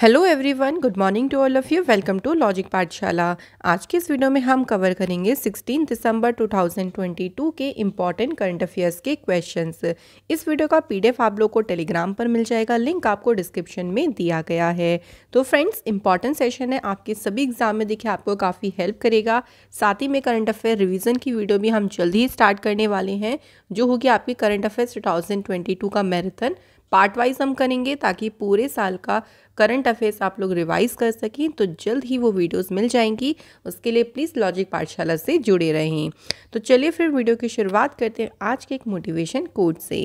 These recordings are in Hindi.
hello everyone good morning to all of you welcome to logic Pathshala आज के इस वीडियो में हम कवर करेंगे 16 दिसंबर 2022 के इम्पॉर्टेंट करंट अफेयर्स के क्वेश्चंस इस वीडियो का पीडीएफ आप लोग को टेलीग्राम पर मिल जाएगा लिंक आपको डिस्क्रिप्शन में दिया गया है तो फ्रेंड्स इंपॉर्टेंट सेशन है आपके सभी एग्जाम में देखिए आपको काफ़ी हेल्प करेगा साथ ही में करंट अफेयर रिविज़न की वीडियो भी हम जल्द ही स्टार्ट करने वाले हैं जो होगी आपकी करंट अफेयर्स टू का मैराथन पार्ट वाइज हम करेंगे ताकि पूरे साल का करंट अफेयर्स आप लोग रिवाइज कर सकें तो जल्द ही वो वीडियोस मिल जाएंगी उसके लिए प्लीज़ लॉजिक पाठशाला से जुड़े रहें तो चलिए फिर वीडियो की शुरुआत करते हैं आज के एक मोटिवेशन कोड से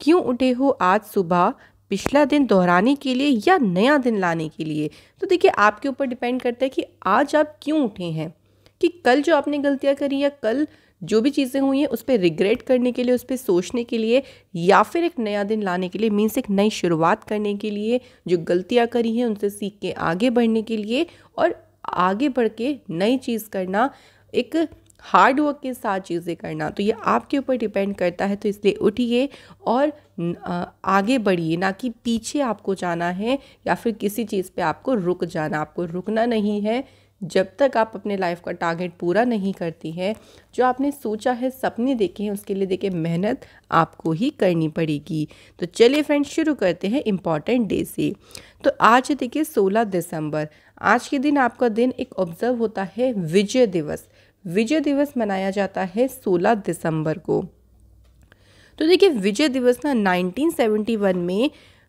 क्यों उठे हो आज सुबह पिछला दिन दोहराने के लिए या नया दिन लाने के लिए तो देखिए आपके ऊपर डिपेंड करता है कि आज आप क्यों उठे हैं कि कल जो आपने गलतियाँ करी या कल जो भी चीज़ें हुई हैं उस पर रिग्रेट करने के लिए उस पर सोचने के लिए या फिर एक नया दिन लाने के लिए मीन्स एक नई शुरुआत करने के लिए जो गलतियाँ करी हैं उनसे सीख के आगे बढ़ने के लिए और आगे बढ़ के नई चीज़ करना एक हार्ड वर्क के साथ चीज़ें करना तो ये आपके ऊपर डिपेंड करता है तो इसलिए उठिए और आगे बढ़िए ना कि पीछे आपको जाना है या फिर किसी चीज़ पे आपको रुक जाना आपको रुकना नहीं है जब तक आप अपने लाइफ का टारगेट पूरा नहीं करती हैं जो आपने सोचा है सपने देखे हैं उसके लिए देखे मेहनत आपको ही करनी पड़ेगी तो चलिए फ्रेंड्स शुरू करते हैं इम्पॉर्टेंट डे से तो आज देखिए 16 दिसंबर आज के दिन आपका दिन एक ऑब्जर्व होता है विजय दिवस विजय दिवस मनाया जाता है 16 दिसंबर को तो देखिए विजय दिवस ना 1971 में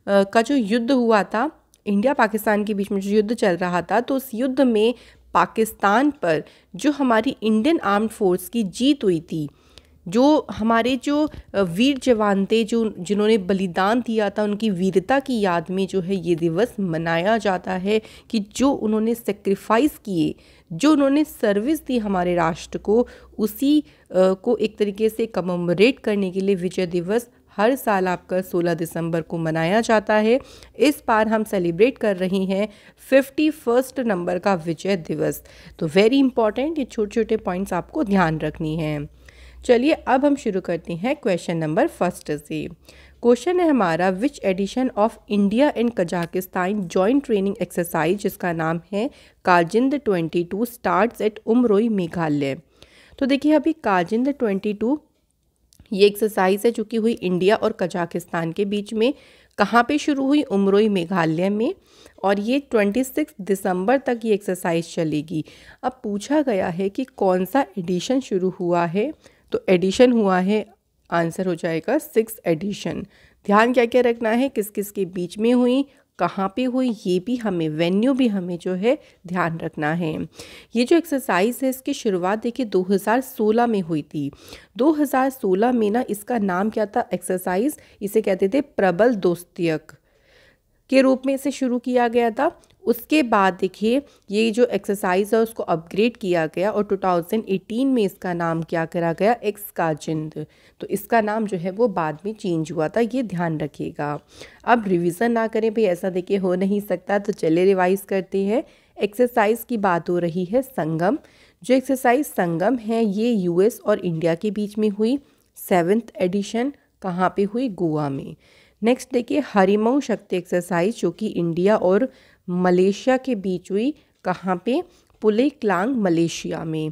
आ, का जो युद्ध हुआ था इंडिया पाकिस्तान के बीच में जो युद्ध चल रहा था तो उस युद्ध में पाकिस्तान पर जो हमारी इंडियन आर्म्ड फोर्स की जीत हुई थी जो हमारे जो वीर जवान थे जो जिन्होंने बलिदान दिया था उनकी वीरता की याद में जो है ये दिवस मनाया जाता है कि जो उन्होंने सेक्रीफाइस किए जो उन्होंने सर्विस दी हमारे राष्ट्र को उसी को एक तरीके से कमोमरेट करने के लिए विजय दिवस हर साल आपका 16 दिसंबर को मनाया जाता है इस बार हम सेलिब्रेट कर रहे हैं फिफ्टी फर्स्ट नंबर का विजय दिवस तो वेरी इंपॉर्टेंट ये छोटे छोटे पॉइंट्स आपको ध्यान रखनी है चलिए अब हम शुरू करते हैं क्वेश्चन नंबर फर्स्ट से क्वेश्चन है हमारा which edition of India and Kazakhstan joint training exercise जिसका नाम है काजिंद 22 स्टार्ट्स एट उमरोई मेघालय तो देखिए अभी काजिंद 22 ये एक्सरसाइज है जो कि हुई इंडिया और कजाकिस्तान के बीच में कहाँ पे शुरू हुई उमरोई मेघालय में और ये 26 दिसंबर तक ये एक्सरसाइज चलेगी अब पूछा गया है कि कौन सा एडिशन शुरू हुआ है तो एडिशन हुआ है आंसर हो जाएगा सिक्स एडिशन ध्यान क्या क्या रखना है किस किस के बीच में हुई कहाँ पे हुई ये भी हमें वेन्यू भी हमें जो है ध्यान रखना है ये जो एक्सरसाइज है इसकी शुरुआत देखिए 2016 में हुई थी 2016 में ना इसका नाम क्या था एक्सरसाइज इसे कहते थे प्रबल दोस्तियक के रूप में इसे शुरू किया गया था उसके बाद देखिए ये जो एक्सरसाइज है उसको अपग्रेड किया गया और 2018 में इसका नाम क्या करा गया एक्स का जिंद तो इसका नाम जो है वो बाद में चेंज हुआ था ये ध्यान रखिएगा अब रिवीजन ना करें भाई ऐसा देखिए हो नहीं सकता तो चले रिवाइज करते हैं एक्सरसाइज की बात हो रही है संगम जो एक्सरसाइज संगम है ये यू और इंडिया के बीच में हुई सेवन्थ एडिशन कहाँ पर हुई गोवा में नेक्स्ट देखिए हरिमऊ शक्ति एक्सरसाइज जो कि इंडिया और मलेशिया के बीच हुई कहाँ पे पुले क्लांग मलेशिया में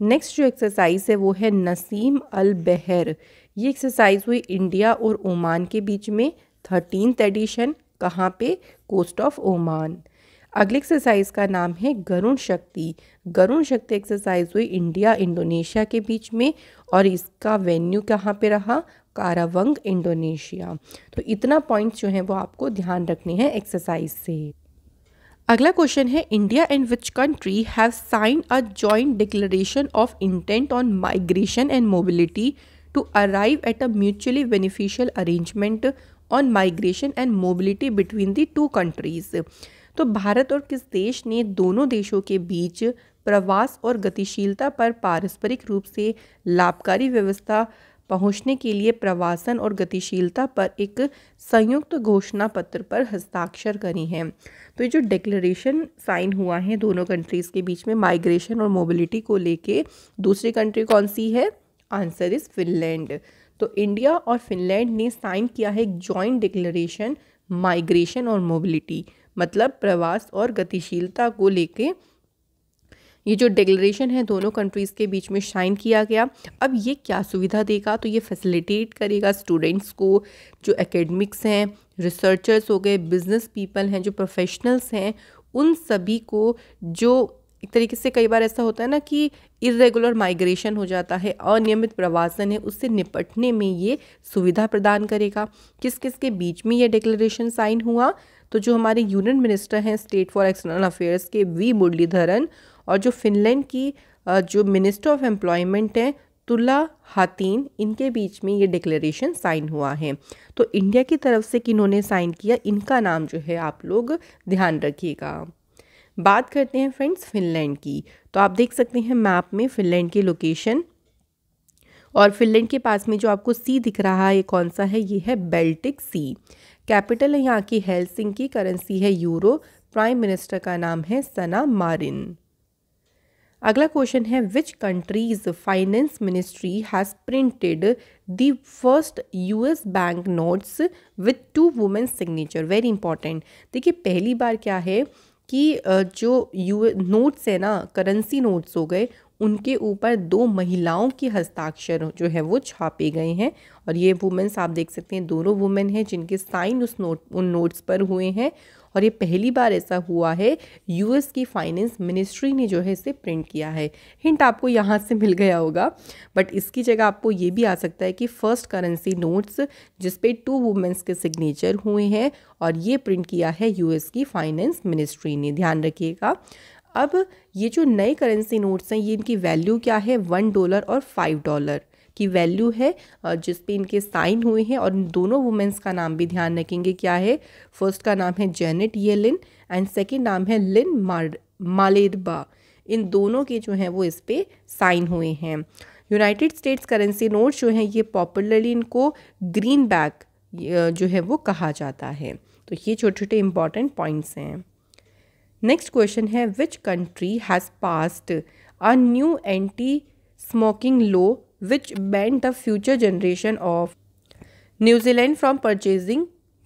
नेक्स्ट जो एक्सरसाइज है वो है नसीम अल बहर ये एक्सरसाइज हुई इंडिया और ओमान के बीच में थर्टीन एडिशन कहाँ पे कोस्ट ऑफ ओमान अगली एक्सरसाइज का नाम है गरुण शक्ति गरुण शक्ति एक्सरसाइज हुई इंडिया इंडोनेशिया के बीच में और इसका वेन्यू कहाँ पे रहा कारावंग इंडोनेशिया तो इतना पॉइंट्स जो है वो आपको ध्यान रखने हैं एक्सरसाइज से अगला क्वेश्चन है India and which country have sign a joint declaration of intent on migration and mobility to arrive at a mutually beneficial arrangement on migration and mobility between the two countries तो भारत और किस देश ने दोनों देशों के बीच प्रवास और गतिशीलता पर पारस्परिक रूप से लाभकारी व्यवस्था पहुंचने के लिए प्रवासन और गतिशीलता पर एक संयुक्त घोषणा पत्र पर हस्ताक्षर करी हैं तो ये जो डिक्लेरेशन साइन हुआ है दोनों कंट्रीज़ के बीच में माइग्रेशन और मोबिलिटी को लेके दूसरी कंट्री कौन सी है आंसर इज़ फिनलैंड तो इंडिया और फिनलैंड ने साइन किया है एक जॉइंट डिक्लेरेशन माइग्रेशन और मोबिलिटी मतलब प्रवास और गतिशीलता को लेके ये जो डिक्लेरेशन है दोनों कंट्रीज़ के बीच में शाइन किया गया अब ये क्या सुविधा देगा तो ये फैसिलिटेट करेगा स्टूडेंट्स को जो एकेडमिक्स हैं रिसर्चर्स हो गए बिजनेस पीपल हैं जो प्रोफेशनल्स हैं उन सभी को जो एक तरीके से कई बार ऐसा होता है ना कि इरेगुलर माइग्रेशन हो जाता है अनियमित प्रवासन है उससे निपटने में ये सुविधा प्रदान करेगा किस किस के बीच में ये डिक्लेरेशन साइन हुआ तो जो हमारे यूनियन मिनिस्टर हैं स्टेट फॉर एक्सटर्नल अफेयर्स के वी मुरलीधरन और जो फिनलैंड की जो मिनिस्टर ऑफ एम्प्लॉयमेंट हैं तुला हातीन इनके बीच में ये डिक्लेरेशन साइन हुआ है तो इंडिया की तरफ से किन्होंने साइन किया इनका नाम जो है आप लोग ध्यान रखिएगा बात करते हैं फ्रेंड्स फिनलैंड की तो आप देख सकते हैं मैप में फिनलैंड की लोकेशन और फिनलैंड के पास में जो आपको सी दिख रहा है ये कौन सा है ये है बेल्टिक सी कैपिटल है यहाँ की हेल्सिंग की करेंसी है यूरो प्राइम मिनिस्टर का नाम है सना मारिन अगला क्वेश्चन है which countries finance ministry has printed the first US bank notes with two women signature very important देखिए पहली बार क्या है कि जो यू नोट्स है ना करेंसी नोट्स हो गए उनके ऊपर दो महिलाओं के हस्ताक्षर जो है वो छापे गए हैं और ये वुमेन्स आप देख सकते हैं दोनों वुमेन हैं जिनके साइन उस नोट उन नोट्स पर हुए हैं और ये पहली बार ऐसा हुआ है यूएस की फाइनेंस मिनिस्ट्री ने जो है इसे प्रिंट किया है हिंट आपको यहाँ से मिल गया होगा बट इसकी जगह आपको ये भी आ सकता है कि फर्स्ट करेंसी नोट्स जिसपे टू वुमेंस के सिग्नेचर हुए हैं और ये प्रिंट किया है यूएस की फाइनेंस मिनिस्ट्री ने ध्यान रखिएगा अब ये जो नए करेंसी नोट्स हैं ये इनकी वैल्यू क्या है वन डॉलर और फाइव डॉलर की वैल्यू है जिस पे इनके साइन हुए हैं और दोनों वुमेंस का नाम भी ध्यान रखेंगे क्या है फर्स्ट का नाम है जेनेट येलिन एंड सेकेंड नाम है लिन मार मालेरबा इन दोनों के जो हैं वो इस पर साइन हुए हैं यूनाइटेड स्टेट्स करेंसी नोट्स जो हैं ये पॉपुलरली इनको ग्रीन बैक जो है वो कहा जाता है तो ये छोटे छोटे इम्पॉर्टेंट पॉइंट्स हैं नेक्स्ट क्वेश्चन है which country has passed a new anti smoking law which banned the future generation of New Zealand from purchasing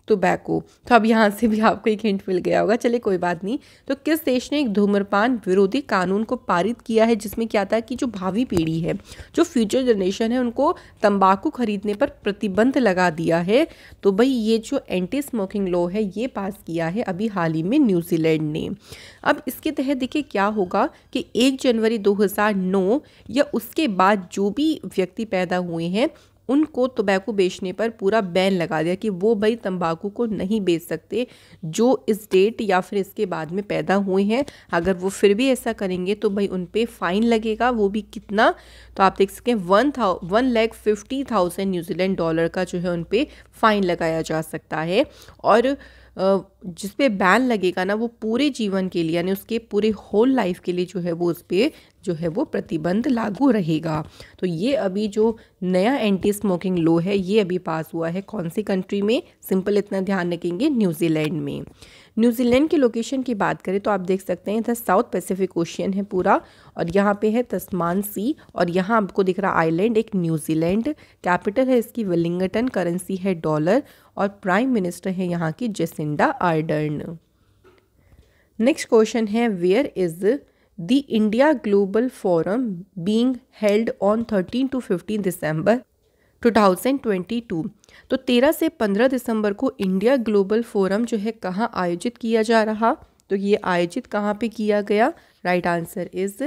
tobacco तो अब यहाँ से भी आपको एक हिंट मिल गया होगा चलिए कोई बात नहीं तो किस देश ने एक धूम्रपान विरोधी कानून को पारित किया है जिसमें क्या था कि जो भावी पीढ़ी है जो फ्यूचर जनरेशन है उनको तंबाकू खरीदने पर प्रतिबंध लगा दिया है तो भाई ये जो एंटी स्मोकिंग लॉ है ये पास किया है अभी हाल ही में न्यूजीलैंड ने अब इसके तहत देखिए क्या होगा कि एक जनवरी दो या उसके बाद जो भी व्यक्ति पैदा हुए हैं उनको तंबाकू बेचने पर पूरा बैन लगा दिया कि वो भाई तंबाकू को नहीं बेच सकते जो इस डेट या फिर इसके बाद में पैदा हुए हैं अगर वो फिर भी ऐसा करेंगे तो भाई उन पर फ़ाइन लगेगा वो भी कितना तो आप देख सकें वन था one lakh fifty thousand New Zealand dollar का जो है उन पर फ़ाइन लगाया जा सकता है और आ, जिस पे बैन लगेगा ना वो पूरे जीवन के लिए यानी उसके पूरे होल लाइफ के लिए जो है वो उस पर जो है वो प्रतिबंध लागू रहेगा तो ये अभी जो नया एंटी स्मोकिंग लॉ है ये अभी पास हुआ है कौन सी कंट्री में सिंपल इतना ध्यान रखेंगे न्यूजीलैंड में न्यूजीलैंड के लोकेशन की बात करें तो आप देख सकते हैं इधर साउथ पैसिफिक ओशियन है पूरा और यहाँ पे है तस्मान सी और यहाँ आपको दिख रहा आइलैंड एक न्यूजीलैंड कैपिटल है इसकी वेलिंगटन करेंसी है डॉलर और प्राइम मिनिस्टर है यहाँ की Jacinda Ardern next question है where is the India Global Forum being held on thirteen to fifteen December 2022 तो 13 से 15 दिसंबर को इंडिया ग्लोबल फोरम जो है कहाँ आयोजित किया जा रहा तो ये आयोजित कहाँ पे किया गया राइट आंसर इज़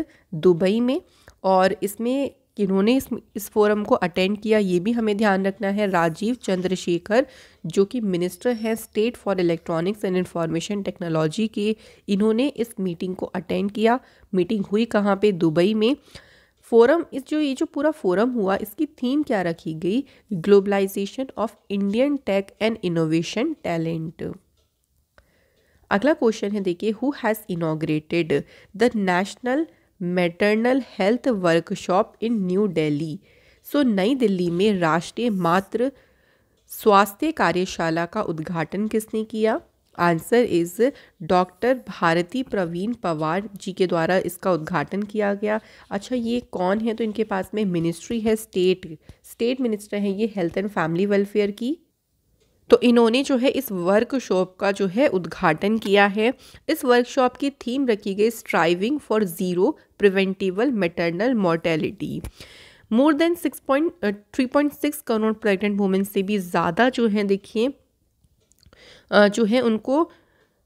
दुबई में और इसमें उन्होंने इस इस फोरम को अटेंड किया ये भी हमें ध्यान रखना है राजीव चंद्रशेखर जो कि मिनिस्टर हैं state for electronics and information technology के इन्होंने इस मीटिंग को अटेंड किया मीटिंग हुई कहाँ पे दुबई में फोरम इस जो ये जो पूरा फोरम हुआ इसकी थीम क्या रखी गई globalisation of Indian tech and innovation talent अगला क्वेश्चन है देखिए who has inaugurated the national maternal health workshop in New Delhi so नई दिल्ली में राष्ट्रीय मातृ स्वास्थ्य कार्यशाला का उद्घाटन किसने किया answer is doctor Bharati Pravin Pawar ji के द्वारा इसका उद्घाटन किया गया अच्छा ये कौन है तो इनके पास में मिनिस्ट्री है स्टेट स्टेट मिनिस्टर हैं ये हेल्थ एंड फैमिली वेलफेयर की तो इन्होंने जो है इस वर्कशॉप का जो है उद्घाटन किया है इस वर्कशॉप की थीम रखी गई striving for zero preventable maternal mortality more than six point three point six crore pregnant women से भी ज़्यादा जो है देखिए uh, जो है उनको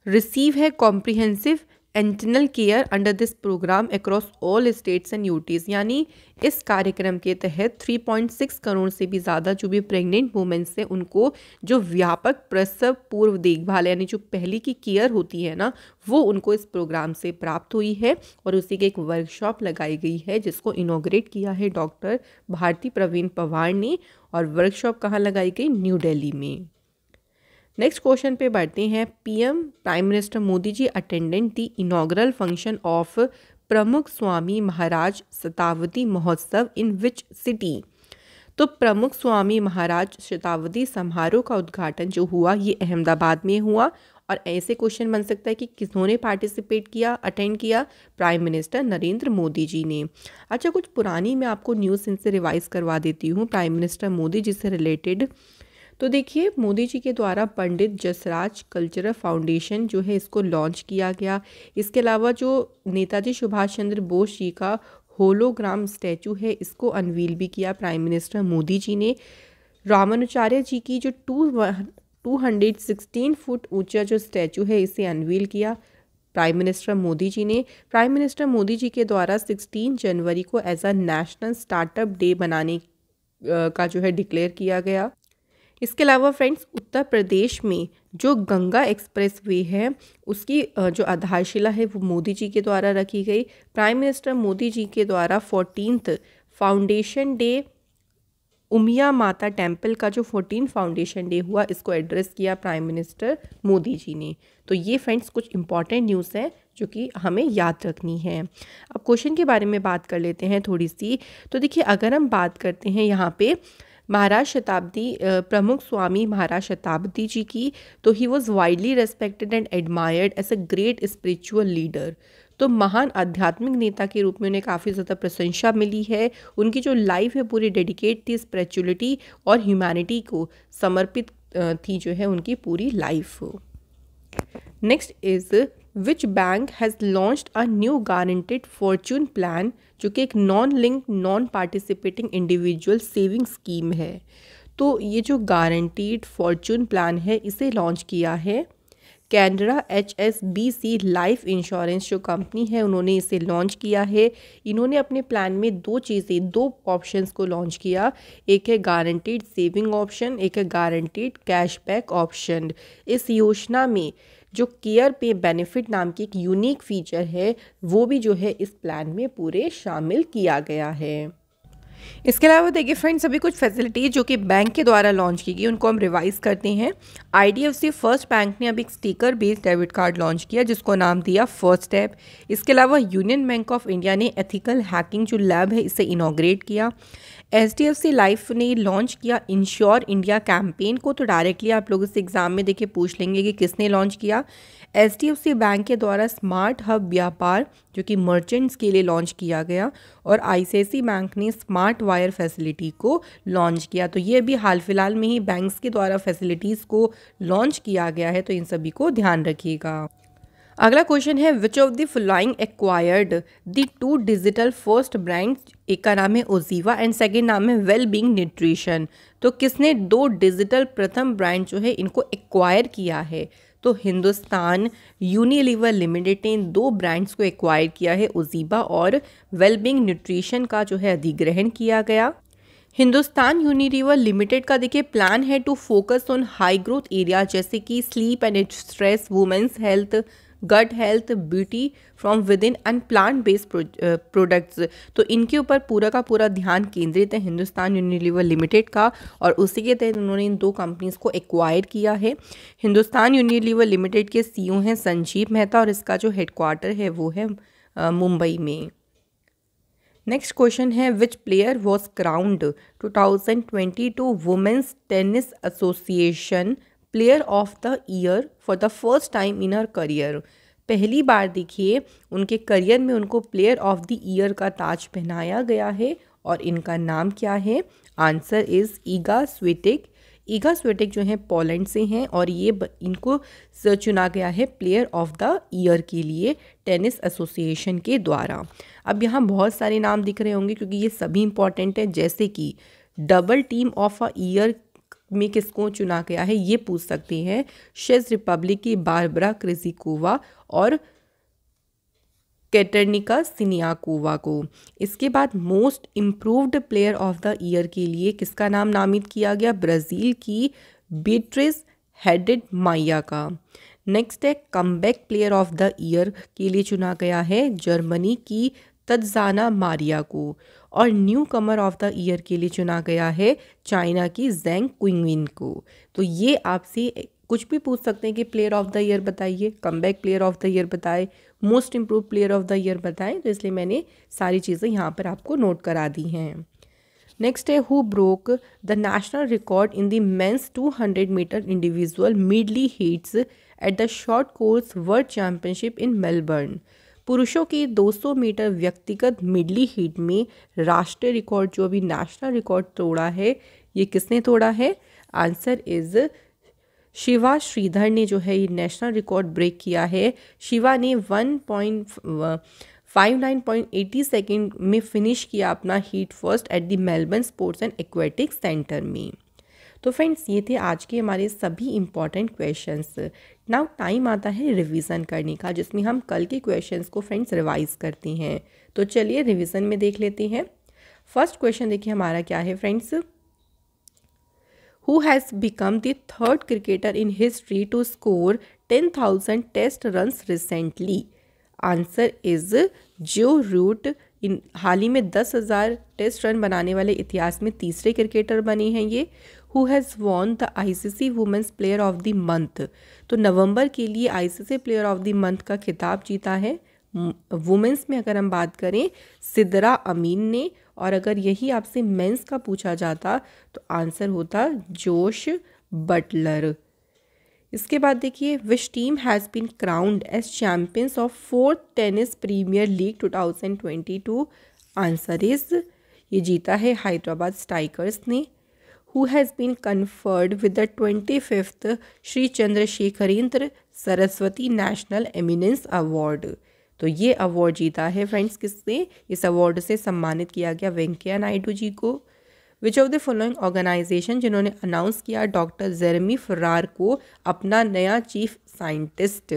रिसीव है comprehensive antenatal care under this programme across all states and UTs यानी इस कार्यक्रम के तहत 3.6 करोड़ से भी ज़्यादा जो भी प्रेग्नेंट वुमेंस हैं उनको जो व्यापक प्रसव पूर्व देखभाल यानी जो पहले की केयर होती है ना वो उनको इस प्रोग्राम से प्राप्त हुई है और उसी की एक वर्कशॉप लगाई गई है जिसको इनोग्रेट किया है डॉक्टर भारती प्रवीण पवार ने और वर्कशॉप कहाँ लगाई गई न्यू डेली में नेक्स्ट क्वेश्चन पे बढ़ते हैं PM prime minister Modi ji attended the inaugural function of Pramukh Swami महाराज शतावती महोत्सव इन विच सिटी तो प्रमुख स्वामी महाराज शताब्दी समारोह का उद्घाटन जो हुआ ये अहमदाबाद में हुआ और ऐसे क्वेश्चन बन सकता है कि ने पार्टिसिपेट किया अटेंड किया प्राइम मिनिस्टर नरेंद्र मोदी जी ने अच्छा कुछ पुरानी मैं आपको न्यूज़ इनसे रिवाइज़ करवा देती हूँ प्राइम मिनिस्टर मोदी जी से रिलेटेड तो देखिए मोदी जी के द्वारा पंडित जसराज कल्चरल फाउंडेशन जो है इसको लॉन्च किया गया इसके अलावा जो नेताजी सुभाष चंद्र बोस जी का होलोग्राम स्टैचू है इसको अनवील भी किया प्राइम मिनिस्टर मोदी जी ने रामानुचार्य जी की जो two two hundred sixteen foot ऊंचा जो स्टैचू है इसे अनवील किया प्राइम मिनिस्टर मोदी जी ने प्राइम मिनिस्टर मोदी जी के द्वारा सिक्सटीन जनवरी को as a national startup day बनाने का जो है डिक्लेयर किया गया इसके अलावा फ्रेंड्स उत्तर प्रदेश में जो गंगा एक्सप्रेस वे है उसकी जो आधारशिला है वो मोदी जी के द्वारा रखी गई प्राइम मिनिस्टर मोदी जी के द्वारा फोर्टीनथ फाउंडेशन डे उमिया माता टेम्पल का जो फोर्टीन फाउंडेशन डे हुआ इसको एड्रेस किया प्राइम मिनिस्टर मोदी जी ने तो ये फ्रेंड्स कुछ इंपॉर्टेंट न्यूज़ हैं जो कि हमें याद रखनी है अब क्वेश्चन के बारे में बात कर लेते हैं थोड़ी सी तो देखिए अगर हम बात करते हैं यहाँ पर महाराज शताब्दी प्रमुख स्वामी महाराज शताब्दी जी की तो he was widely respected and admired as a great spiritual leader तो महान आध्यात्मिक नेता के रूप में उन्हें काफ़ी ज़्यादा प्रशंसा मिली है उनकी जो लाइफ है पूरी डेडिकेट थी स्परिचुअलिटी और ह्यूमैनिटी को समर्पित थी जो है उनकी पूरी life next is which bank has launch a new guaranteed fortune plan जो कि एक non link non participating individual saving scheme है तो ये जो गारंटीड फॉर्चून प्लान है इसे लॉन्च किया है Canara H S B C life insurance जो कंपनी है उन्होंने इसे लॉन्च किया है इन्होंने अपने प्लान में दो चीज़ें दो ऑप्शंस को लॉन्च किया एक है गारंटीड सेविंग ऑप्शन एक है गारंटीड कैशबैक ऑप्शन इस योजना में जो केयर पे बेनिफिट नाम की एक यूनिक फीचर है वो भी जो है इस प्लान में पूरे शामिल किया गया है इसके अलावा देखिए फ्रेंड्स अभी कुछ फैसिलिटीज़ जो कि बैंक के द्वारा लॉन्च की गई उनको हम रिवाइज करते हैं आईडीएफसी फर्स्ट बैंक ने अभी एक sticker based debit card launch किया जिसको नाम दिया फर्स्ट स्टेप इसके अलावा यूनियन बैंक ऑफ इंडिया ने एथिकल हैकिंग जो लैब है इसे इनाग्रेट किया H D F C life ने लॉन्च किया इंश्योर इंडिया कैंपेन को तो डायरेक्टली आप लोग इस एग्ज़ाम में देखिए पूछ लेंगे कि किसने लॉन्च किया H D F C bank के द्वारा स्मार्ट हब व्यापार जो कि मर्चेंट्स के लिए लॉन्च किया गया और आई बैंक ने स्मार्ट वायर फैसिलिटी को लॉन्च किया तो ये अभी हाल फिलहाल में ही बैंक्स के द्वारा फैसिलिटीज़ को लॉन्च किया गया है तो इन सभी को ध्यान रखिएगा अगला क्वेश्चन है which of the flying acquired the two digital first brand एक का नाम है ओजीवा एंड सेकेंड नाम है वेल बींग न्यूट्रिशन तो किसने दो डिजिटल प्रथम ब्रांड जो है इनको एक्वायर किया है तो हिंदुस्तान यूनिलीवर लिमिटेड ने दो ब्रांड्स को एक्वायर किया है ओजीबा और वेलबिंग न्यूट्रिशन का जो है अधिग्रहण किया गया हिंदुस्तान यूनिलीवर लिमिटेड का देखिए प्लान है to focus on high growth area जैसे कि sleep and stress women's health gut health beauty from within and plant based products तो इनके ऊपर पूरा का पूरा ध्यान केंद्रित है हिंदुस्तान यूनिलीवर लिमिटेड का और उसी के तहत उन्होंने इन दो कंपनीज को एक्वायर किया है हिंदुस्तान यूनिलीवर लिमिटेड के सीईओ e हैं संजीव मेहता और इसका जो हेडक्वार्टर है वो है मुंबई में नेक्स्ट क्वेश्चन है which player was crowned 2022 women's tennis association player of the year for the first time in her career पहली बार देखिए उनके करियर में उनको प्लेयर ऑफ द ईयर का ताज पहनाया गया है और इनका नाम क्या है आंसर इज़ ईगा स्वेटिक ईगा स्वेटिक जो है पोलैंड से हैं और ये इनको चुना गया है प्लेयर ऑफ द ईयर के लिए टेनिस एसोसिएशन के द्वारा अब यहाँ बहुत सारे नाम दिख रहे होंगे क्योंकि ये सभी इंपॉर्टेंट हैं जैसे कि double team of a year में किसको चुना गया है ये पूछ सकती हैं शेज रिपब्लिक की बारबरा क्रिजिकोवा और कैटर्निका सिनियाकोवा को इसके बाद most improved player of the year के लिए किसका नाम नामित किया गया ब्राज़ील की बीट्रिस हेडेड माइया का नेक्स्ट है come player of the year के लिए चुना गया है जर्मनी की तजाना मारिया को और newcomer of the year के लिए चुना गया है चाइना की जेंग क्विंगविन को तो ये आपसे कुछ भी पूछ सकते हैं कि प्लेयर ऑफ द ईयर बताइए comeback player of the year बताएं most improve player of the year बताएं तो इसलिए मैंने सारी चीज़ें यहाँ पर आपको नोट करा दी हैं नेक्स्ट है who broke the national record in the men's 200 metre individual medley heats at the short course world championship in Melbourne पुरुषों की 200 मीटर व्यक्तिगत मिडली हीट में राष्ट्रीय रिकॉर्ड जो अभी नेशनल रिकॉर्ड तोड़ा है ये किसने तोड़ा है आंसर इज़ शिवा श्रीधर ने जो है ये नेशनल रिकॉर्ड ब्रेक किया है शिवा ने one point five nine point eighty second में फिनिश किया अपना heat first at the Melbourne sports and aquatic centre में तो फ्रेंड्स ये थे आज के हमारे सभी इंपॉर्टेंट क्वेश्चंस नाउ टाइम आता है रिवीजन करने का जिसमें हम कल के क्वेश्चंस को फ्रेंड्स रिवाइज करते हैं तो चलिए रिवीजन में देख लेते हैं फर्स्ट क्वेश्चन देखिए हमारा क्या है friends who has become the third cricketer in history to score ten thousand test runs recently answer is Joe Root इन हाल ही में दस हज़ार टेस्ट रन बनाने वाले इतिहास में तीसरे क्रिकेटर बने हैं ये who has won the ICC women's player of the month तो नवंबर के लिए ICC player of the month का खिताब जीता है वुमेंस में अगर हम बात करें सिदरा अमीन ने और अगर यही आपसे मेंस का पूछा जाता तो आंसर होता जोश बटलर इसके बाद देखिए which team has been crowned as champions of fourth tennis premier league 2022 answer is ये जीता है हैदराबाद स्ट्राइकर्स ने who has been conferred with the twenty fifth Shri Chandrasekharendra Saraswati national eminence award तो ये अवार्ड जीता है फ्रेंड्स किससे इस अवार्ड से सम्मानित किया गया वेंकैया नायडू जी को which of the following organisation जिन्होंने अनाउंस किया डॉक्टर जेरमी फरार को अपना नया चीफ साइंटिस्ट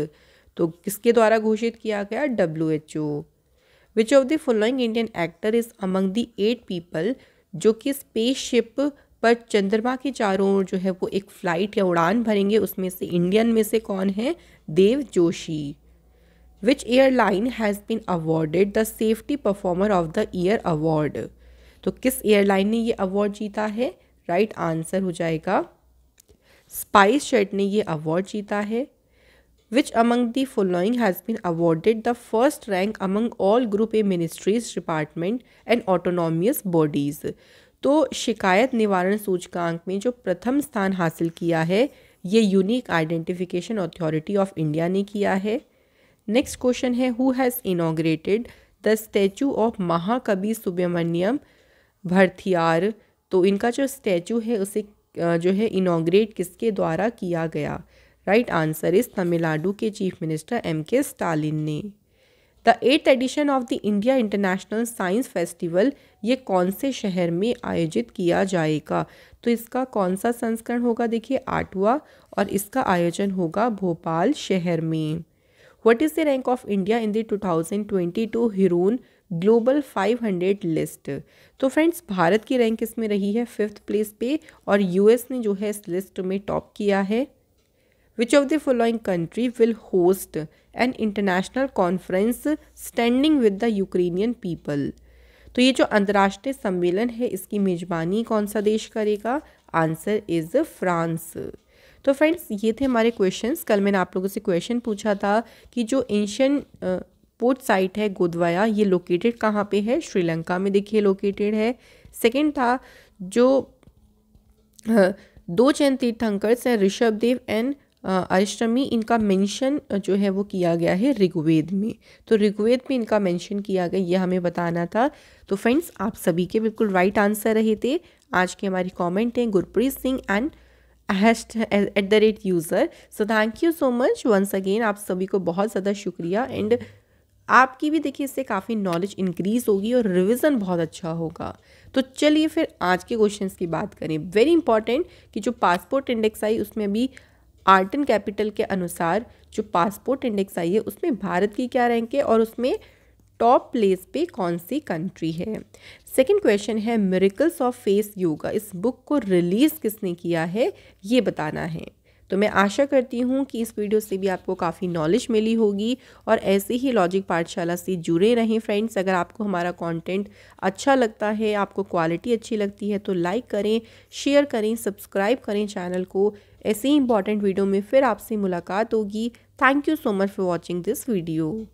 तो किसके द्वारा घोषित किया गया W H O which of the following Indian actor is among the eight people जो कि स्पेस शिप पर चंद्रमा के चारों ओर जो है वो एक फ़्लाइट या उड़ान भरेंगे उसमें से इंडियन में से कौन है Dev Joshi which airline has been awarded the safety performer of the year award तो किस एयरलाइन ने ये अवार्ड जीता है राइट right आंसर हो जाएगा स्पाइस जेट ने ये अवार्ड जीता है which among the following has been awarded the first rank among all group A ministries department and autonomous bodies तो शिकायत निवारण सूचकांक में जो प्रथम स्थान हासिल किया है ये unique identification authority of India ने किया है नेक्स्ट क्वेश्चन है who has inaugurated the statue of Mahakavi Subramania भरथियार तो इनका जो स्टैचू है उसे जो है इनाग्रेट किसके द्वारा किया गया राइट आंसर इज तमिलनाडु के chief minister M K Stalin ने the eight edition of the India international science festival ये कौन से शहर में आयोजित किया जाएगा तो इसका कौन सा संस्करण होगा देखिए आठवा और इसका आयोजन होगा भोपाल शहर में what is the rank of India in the two thousand twenty two Hurun global 500 list तो फ्रेंड्स भारत की रैंक इसमें रही है फिफ्थ प्लेस पे और यूएस ने जो है इस लिस्ट में टॉप किया है which of the following country will host an international conference standing with the Ukrainian people तो ये जो अंतर्राष्ट्रीय सम्मेलन है इसकी मेज़बानी कौन सा देश करेगा आंसर इज़ फ्रांस तो फ्रेंड्स ये थे हमारे क्वेश्चंस कल मैंने आप लोगों से क्वेश्चन पूछा था कि जो एंशियन पोर्ट साइट है गोदवाया ये लोकेटेड कहाँ पे है श्रीलंका में देखिए लोकेटेड है सेकंड था जो हाँ, दो चैन तीर्थंकर्स हैं ऋषभ देव एंड अष्टमी इनका मेंशन जो है वो किया गया है ऋग्वेद में तो ऋग्वेद में इनका मेंशन किया गया ये हमें बताना था तो फ्रेंड्स आप सभी के बिल्कुल राइट आंसर रहे थे आज के हमारी कमेंट हैं Gurpreet Singh and haste at the rate user so thank you so much once again आप सभी को बहुत ज़्यादा शुक्रिया एंड आपकी भी देखिए इससे काफ़ी नॉलेज इंक्रीज़ होगी और रिवीजन बहुत अच्छा होगा तो चलिए फिर आज के क्वेश्चंस की बात करें वेरी इंपॉर्टेंट कि जो पासपोर्ट इंडेक्स आई उसमें अभी आर्ट एंड कैपिटल के अनुसार जो पासपोर्ट इंडेक्स आई है उसमें भारत की क्या रैंक है और उसमें टॉप प्लेस पे कौन सी कंट्री है सेकंड क्वेश्चन है मेरिकल्स ऑफ फेस योगा इस बुक को रिलीज़ किसने किया है ये बताना है तो मैं आशा करती हूँ कि इस वीडियो से भी आपको काफ़ी नॉलेज मिली होगी और ऐसे ही लॉजिक पाठशाला से जुड़े रहें फ्रेंड्स अगर आपको हमारा कंटेंट अच्छा लगता है आपको क्वालिटी अच्छी लगती है तो लाइक करें शेयर करें सब्सक्राइब करें चैनल को ऐसे ही इंपॉर्टेंट वीडियो में फिर आपसे मुलाकात होगी thank you so much for watching this video